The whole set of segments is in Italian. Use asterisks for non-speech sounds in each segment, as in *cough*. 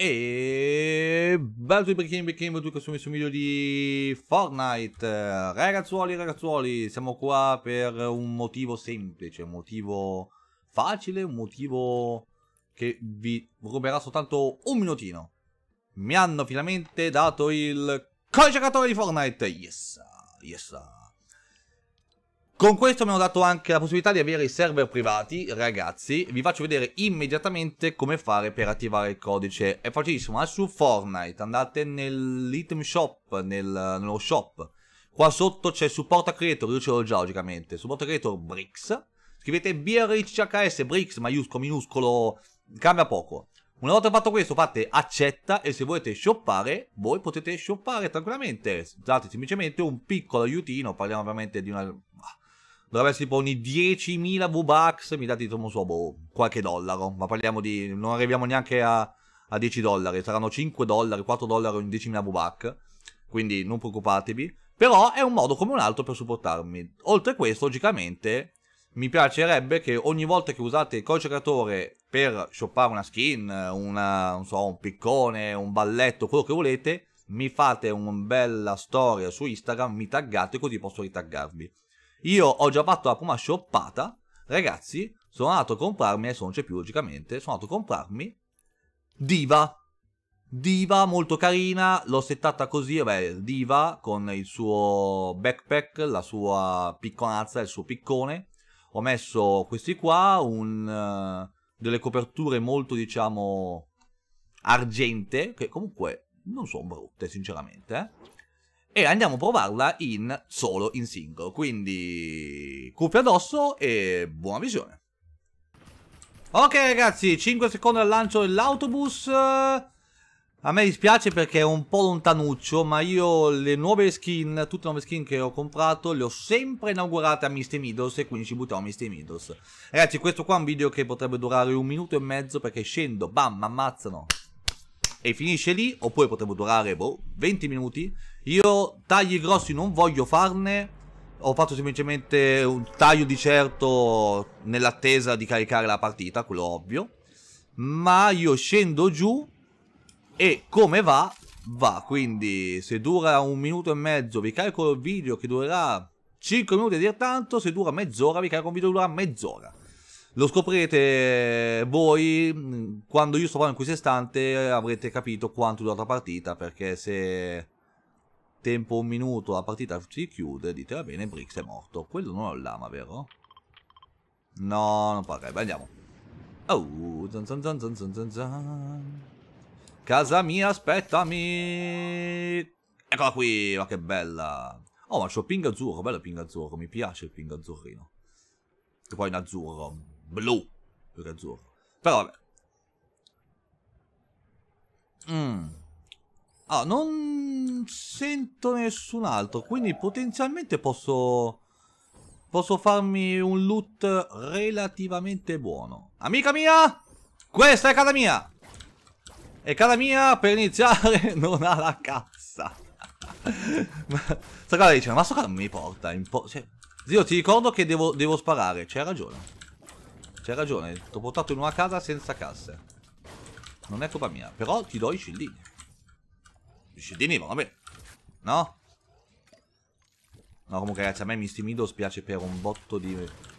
E Balto Breaking Breaking Balto che messo video di Fortnite Ragazzuoli ragazzuoli siamo qua per un motivo semplice Un motivo facile Un motivo che vi ruberà soltanto un minutino Mi hanno finalmente dato il cogiocatore di Fortnite Yes Yes con questo mi hanno dato anche la possibilità di avere i server privati, ragazzi, vi faccio vedere immediatamente come fare per attivare il codice, è facilissimo, su Fortnite andate nell'item shop, nel, nello shop, qua sotto c'è supporto a creator, io ce l'ho già logicamente, supporto a creator Bricks, scrivete BRHHS Bricks maiuscolo, minuscolo, cambia poco. Una volta fatto questo fate accetta e se volete shoppare voi potete shoppare tranquillamente, date semplicemente un piccolo aiutino, parliamo ovviamente di una dovrebbe essere tipo ogni 10.000 V-Bucks mi date non so, boh, qualche dollaro, ma parliamo di, non arriviamo neanche a, a 10 dollari, saranno 5 dollari, 4 dollari ogni 10.000 V-Bucks, quindi non preoccupatevi, però è un modo come un altro per supportarmi. Oltre a questo, logicamente, mi piacerebbe che ogni volta che usate il codice creatore per shoppare una skin, una, so, un piccone, un balletto, quello che volete, mi fate una bella storia su Instagram, mi taggate così posso ritaggarvi. Io ho già fatto la prima shoppata, ragazzi, sono andato a comprarmi, adesso non c'è più logicamente, sono andato a comprarmi Diva. Diva molto carina, l'ho settata così, vabbè, Diva con il suo backpack, la sua picconazza, il suo piccone. Ho messo questi qua, un, eh, delle coperture molto, diciamo, argente, che comunque non sono brutte, sinceramente. Eh? e andiamo a provarla in solo in singolo. Quindi cuffia addosso e buona visione. Ok ragazzi, 5 secondi al lancio dell'autobus. A me dispiace perché è un po' lontanuccio, ma io le nuove skin, tutte le nuove skin che ho comprato, le ho sempre inaugurate a Misty Middles e quindi ci buttiamo a Misty Middles. Ragazzi, questo qua è un video che potrebbe durare un minuto e mezzo perché scendo, bam, ammazzano e finisce lì, oppure potrebbe durare, boh, 20 minuti io tagli grossi non voglio farne, ho fatto semplicemente un taglio di certo nell'attesa di caricare la partita, quello ovvio. Ma io scendo giù e come va, va. Quindi se dura un minuto e mezzo vi carico il video che durerà 5 minuti a dir tanto, se dura mezz'ora vi carico un video che durerà mezz'ora. Lo scoprirete voi mm, quando io sto parlando in questo istante avrete capito quanto dura la partita perché se tempo un minuto, la partita si chiude, dite va bene, Brix è morto. Quello non ha un lama, vero? No, non parrebbe, andiamo. Oh, zan zan zan zan zan zan. Casa mia, aspettami! Eccola qui, ma che bella! Oh, ma c'ho ping azzurro, bello ping azzurro, mi piace il ping azzurrino. Che poi in azzurro, blu, più che azzurro. Però vabbè. Mmm. Ah, non sento nessun altro, quindi potenzialmente posso... Posso farmi un loot relativamente buono. Amica mia! Questa è casa mia! E casa mia, per iniziare, *laughs* non ha la cazza. ma, sta cosa dice, ma sto cosa mi porta po cioè, Zio, ti ricordo che devo, devo sparare. C'è ragione. C'è ragione. T'ho portato in una casa senza casse. Non è colpa mia. Però ti do i scillini cittadini va bene. No? No, comunque ragazzi, a me Misty Meadows piace per un botto di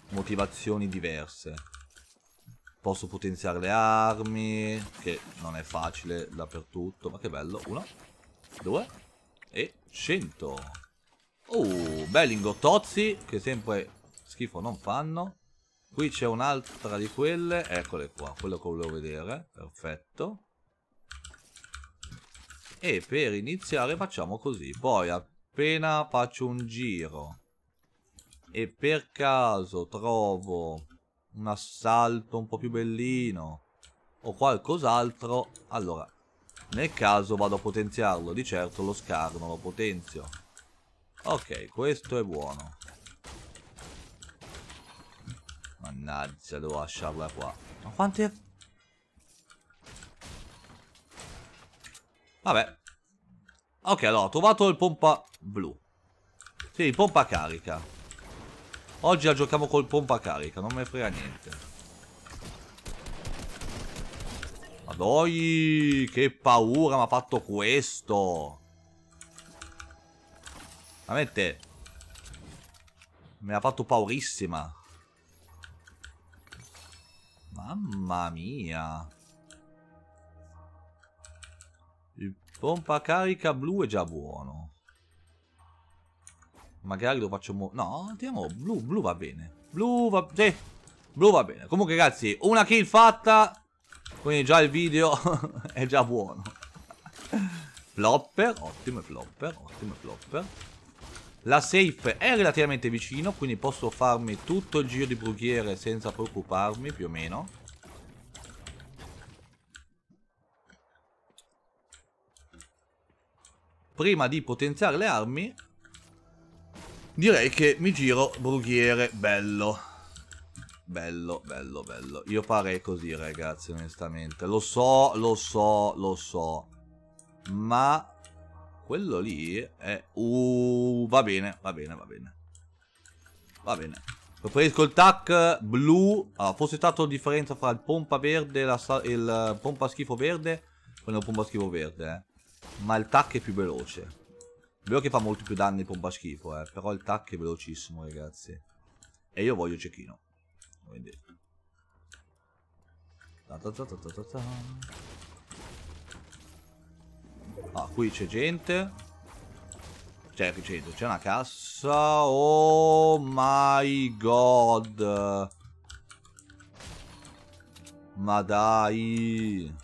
motivazioni diverse. Posso potenziare le armi, che non è facile dappertutto, ma che bello. Uno, due e cento. Oh, belli che sempre schifo non fanno. Qui c'è un'altra di quelle, eccole qua, quello che volevo vedere, perfetto e per iniziare facciamo così poi appena faccio un giro e per caso trovo un assalto un po' più bellino o qualcos'altro allora nel caso vado a potenziarlo di certo lo scarno lo potenzio ok questo è buono mannaggia devo lasciarla qua ma quante Vabbè. Ok, allora, ho trovato il pompa blu. Sì, pompa carica. Oggi la giochiamo col pompa carica, non me frega niente. Madoi, che paura mi ha fatto questo. Veramente. Mi ha fatto paurissima. Mamma mia. Pompa carica blu è già buono. Magari lo faccio... No, andiamo... Blu, blu va bene. Blu va... Sì. Blu va bene. Comunque, ragazzi, una kill fatta. Quindi già il video *laughs* è già buono. flopper, ottimo flopper, ottimo flopper. La safe è relativamente vicino, quindi posso farmi tutto il giro di brughiere senza preoccuparmi, più o meno. prima di potenziare le armi, direi che mi giro brughiere bello. Bello, bello, bello. Io farei così, ragazzi, onestamente. Lo so, lo so, lo so. Ma quello lì è... Uh, va bene, va bene, va bene. Va bene. Preferisco il tac blu. Allora, ah, fosse stato differenza fra il pompa verde e, la, il pompa schifo verde. Prendo il pompa schifo verde, eh. Ma il tac è più veloce. Vero che fa molto più danni pompa schifo, eh. Però il tac è velocissimo, ragazzi. E io voglio cecchino. Quindi... Ah, qui c'è gente. C'è gente, C'è una cassa. Oh my god. Ma dai.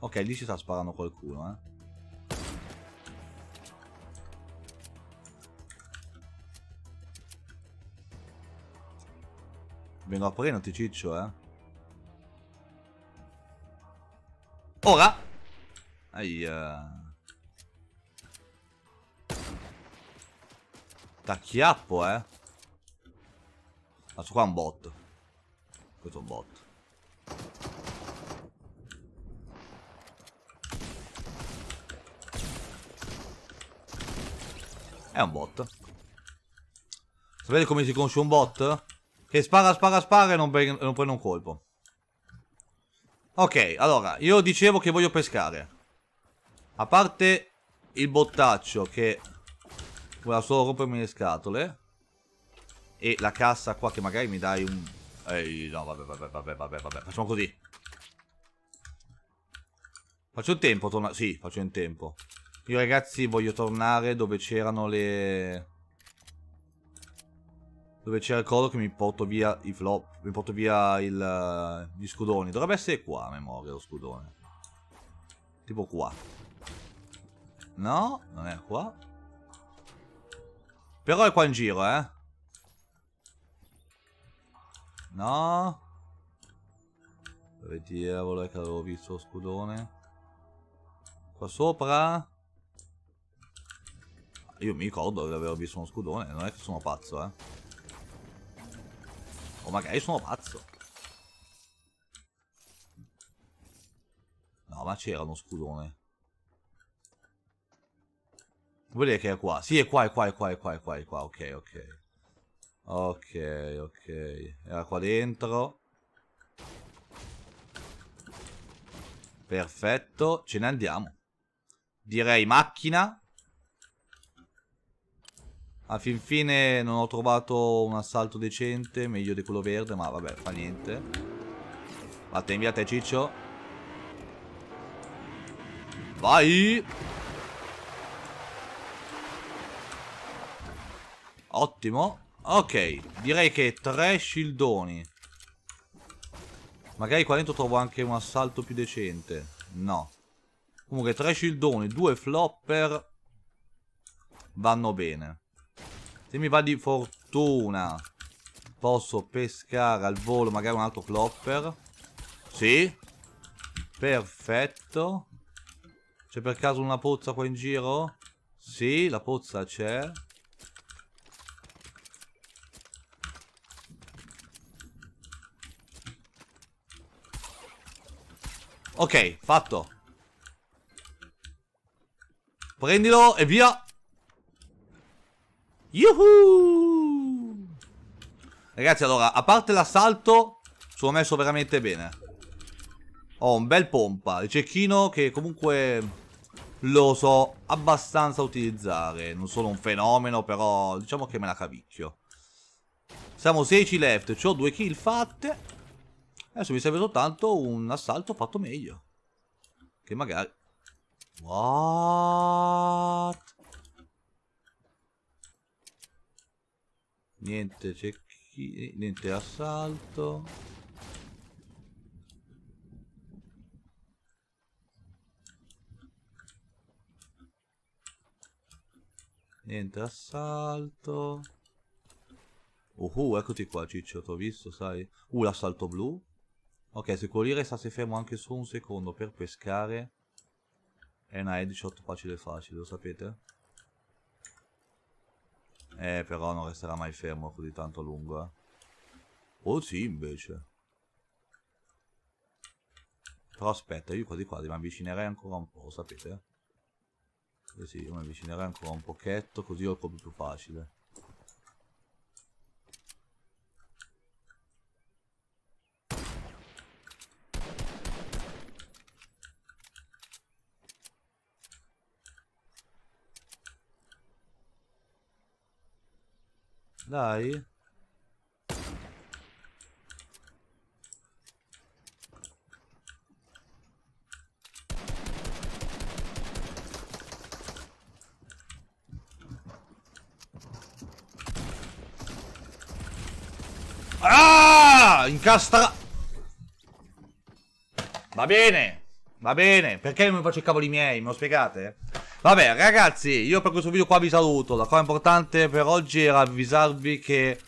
Ok, lì ci sta sparando qualcuno, eh. Vengo a prenderti, ciccio, eh. Ora! Aia... Tacchiappo, eh. Questo qua è un bot. Questo è un bot. È un bot. Sapete come si conosce un bot? Che spara, spara, spara e non, non prende un colpo. Ok, allora, io dicevo che voglio pescare. A parte il bottaccio che vuole solo rompermi le scatole. E la cassa qua che magari mi dai un... Ehi, no, vabbè, vabbè, vabbè, vabbè, vabbè. Facciamo così. Faccio in tempo, torna... Sì, faccio in tempo. Io ragazzi voglio tornare dove c'erano le... Dove c'era il codo che mi porto via i flop, mi porto via il, uh, gli scudoni. Dovrebbe essere qua a memoria lo scudone. Tipo qua. No, non è qua. Però è qua in giro, eh. No. Dove diavolo è che avevo visto lo scudone? Qua sopra? Io mi ricordo di aver visto uno scudone, non è che sono pazzo, eh. O magari sono pazzo. No, ma c'era uno scudone. Vedete che è qua. Sì, è qua, è qua, è qua, è qua, è qua, è qua. Ok, ok. Ok, ok. Era qua dentro. Perfetto, ce ne andiamo. Direi macchina. A fin fine non ho trovato un assalto decente, meglio di quello verde, ma vabbè, fa niente. Vattene in via te, ciccio. Vai! Ottimo. Ok, direi che tre shieldoni. Magari qua dentro trovo anche un assalto più decente. No. Comunque tre shieldoni, due flopper vanno bene. Se mi va di fortuna posso pescare al volo magari un altro clopper Sì. Perfetto. C'è per caso una pozza qua in giro? Sì, la pozza c'è. Ok, fatto. Prendilo e via. Yuhu! Ragazzi, allora, a parte l'assalto, sono messo veramente bene. Ho un bel pompa, il cecchino che comunque lo so abbastanza utilizzare. Non sono un fenomeno, però diciamo che me la cavicchio. Siamo 16 left, ho due kill fatte. Adesso mi serve soltanto un assalto fatto meglio. Che magari... What? niente cecchini niente assalto niente assalto uh, uh eccoti qua ciccio t'ho visto sai uh l'assalto blu ok se colire sta si fermo anche su un secondo per pescare eh, è una headshot facile facile lo sapete eh, però non resterà mai fermo così tanto a lungo, eh. Oh sì, invece. Però aspetta, io quasi quasi mi avvicinerei ancora un po', sapete? Eh sì, io mi avvicinerei ancora un pochetto, così ho il colpo più facile. Dai. Ah! Incastra... Va bene! Va bene! Perché non mi faccio i cavoli miei? Me lo spiegate? Vabbè ragazzi io per questo video qua vi saluto La cosa importante per oggi era avvisarvi che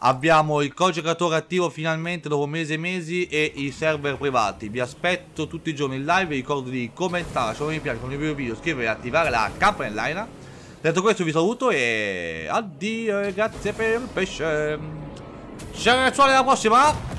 Abbiamo il codice creatore attivo finalmente dopo mesi e mesi e i server privati Vi aspetto tutti i giorni in live Vi ricordo di commentare, lasciare un mi piace, condividere il video, iscrivervi e attivare la campanellina Detto questo vi saluto e addio e grazie per il pesce Ciao ragazzi alla prossima